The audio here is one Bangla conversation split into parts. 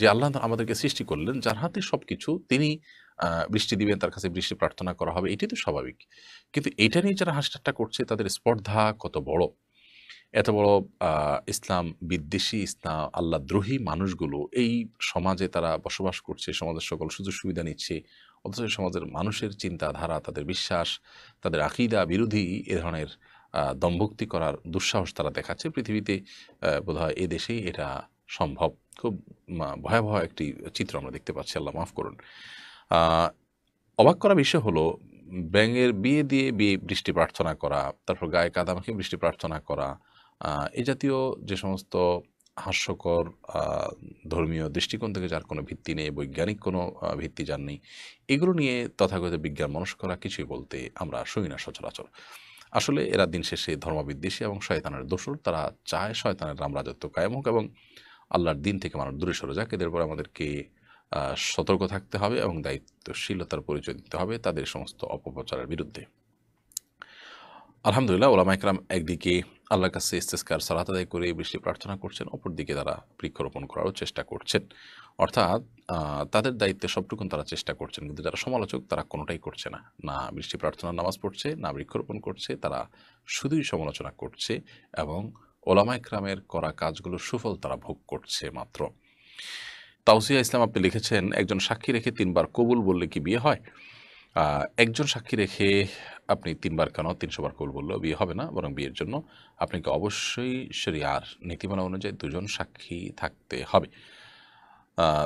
যে আল্লাহ আমাদেরকে সৃষ্টি করলেন যার হাতে সব কিছু তিনি বৃষ্টি দিবেন তার কাছে বৃষ্টি প্রার্থনা করা হবে এটি তো স্বাভাবিক কিন্তু এটা নিয়ে যারা হাসটাট্টা করছে তাদের স্পর্ধা কত বড় এত বড় ইসলাম বিদ্বেষী ইসলাম আল্লাহ দ্রোহী মানুষগুলো এই সমাজে তারা বসবাস করছে সমাজের সকল সুযোগ সুবিধা নিচ্ছে অথচ সমাজের মানুষের চিন্তাধারা তাদের বিশ্বাস তাদের আকিদা বিরোধী এ ধরনের দম্ভক্তি করার দুঃসাহস তারা দেখাচ্ছে পৃথিবীতে বোধহয় এদেশেই এটা সম্ভব খুব ভয়াবহ একটি চিত্র আমরা দেখতে পাচ্ছি আল্লাহ মাফ করুন অবাক করা বিষয় হলো ব্যাঙের বিয়ে দিয়ে বিয়ে বৃষ্টি প্রার্থনা করা তারপর গায়ে কাদামাখি বৃষ্টি প্রার্থনা করা এ জাতীয় যে সমস্ত হাস্যকর ধর্মীয় দৃষ্টিকোণ থেকে যার কোনো ভিত্তি নেই বৈজ্ঞানিক কোনো ভিত্তি যার নেই এগুলো নিয়ে তথাগত বিজ্ঞান মনস্করা কিছুই বলতে আমরা শুই না সচরাচর আসলে এরা দিন শেষে ধর্মবিদ্বেষী এবং শয়তানের দোষর তারা চায় শয়তানের রামরাজত্ব কায়েম হোক এবং আল্লাহর দিন থেকে মানুষ দূরে সরে যাক এদের পর আমাদেরকে সতর্ক থাকতে হবে এবং দায়িত্বশীলতার পরিচয় দিতে হবে তাদের সমস্ত অপপ্রচারের বিরুদ্ধে আলহামদুলিল্লাহ ওলামা একরাম একদিকে আল্লাহর কাছে ইস্তেস্কার সালাত আদায় করে বৃষ্টি প্রার্থনা করছেন অপরদিকে তারা বৃক্ষরোপণ করারও চেষ্টা করছেন অর্থাৎ তাদের দায়িত্বে সবটুকুন তারা চেষ্টা করছেন কিন্তু যারা সমালোচক তারা কোনোটাই করছে না না বৃষ্টি প্রার্থনা নামাজ পড়ছে না বৃক্ষরোপণ করছে তারা শুধুই সমালোচনা করছে এবং ওলামাইক্রামের করা কাজগুলোর সুফল তারা ভোগ করছে মাত্র তাউসিয়া ইসলাম আপনি লিখেছেন একজন সাক্ষী রেখে তিনবার কবুল বললে কি বিয়ে হয় একজন সাক্ষী রেখে আপনি তিনবার কেন তিনশোবার কবুল বললেও বিয়ে হবে না বরং বিয়ের জন্য আপনাকে অবশ্যই শরিয়ার নীতিমালা অনুযায়ী দুজন সাক্ষী থাকতে হবে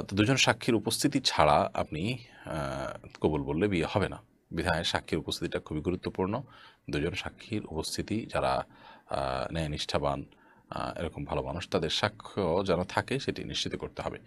তো দুজন সাক্ষীর উপস্থিতি ছাড়া আপনি কবুল বললে বিয়ে হবে না বিধায় সাক্ষীর উপস্থিতিটা খুবই গুরুত্বপূর্ণ দুজন সাক্ষীর উপস্থিতি যারা ন্যায় নিষ্ঠাবান এরকম ভালো মানুষ তাদের সাক্ষ্য যেন থাকে সেটি নিশ্চিত করতে হবে